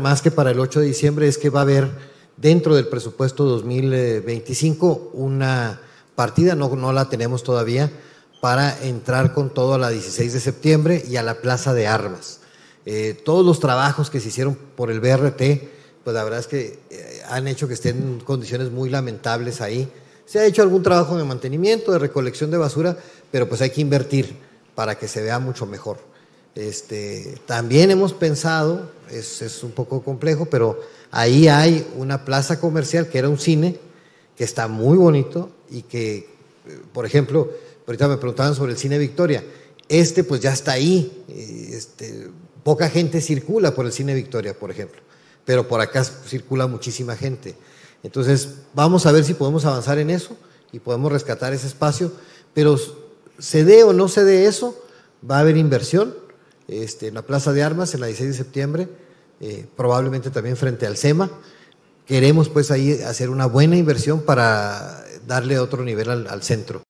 más que para el 8 de diciembre es que va a haber dentro del presupuesto 2025 una partida, no, no la tenemos todavía, para entrar con todo a la 16 de septiembre y a la Plaza de Armas. Eh, todos los trabajos que se hicieron por el BRT, pues la verdad es que eh, han hecho que estén en condiciones muy lamentables ahí. Se ha hecho algún trabajo de mantenimiento, de recolección de basura, pero pues hay que invertir para que se vea mucho mejor. Este, también hemos pensado es, un poco complejo, pero ahí hay una plaza comercial que era un cine, que está muy bonito y que, eh, por ejemplo, ahorita me preguntaban sobre el cine Victoria. Este pues ya está ahí, eh, este, poca gente circula por el cine Victoria, por ejemplo, pero por acá circula muchísima gente. Entonces, vamos a ver si podemos avanzar en eso y podemos rescatar ese espacio, pero se dé o no se dé eso, va a haber inversión este, en la Plaza de Armas, en la 16 de septiembre, eh, probablemente también frente al SEMA. Queremos pues ahí hacer una buena inversión para darle otro nivel al centro.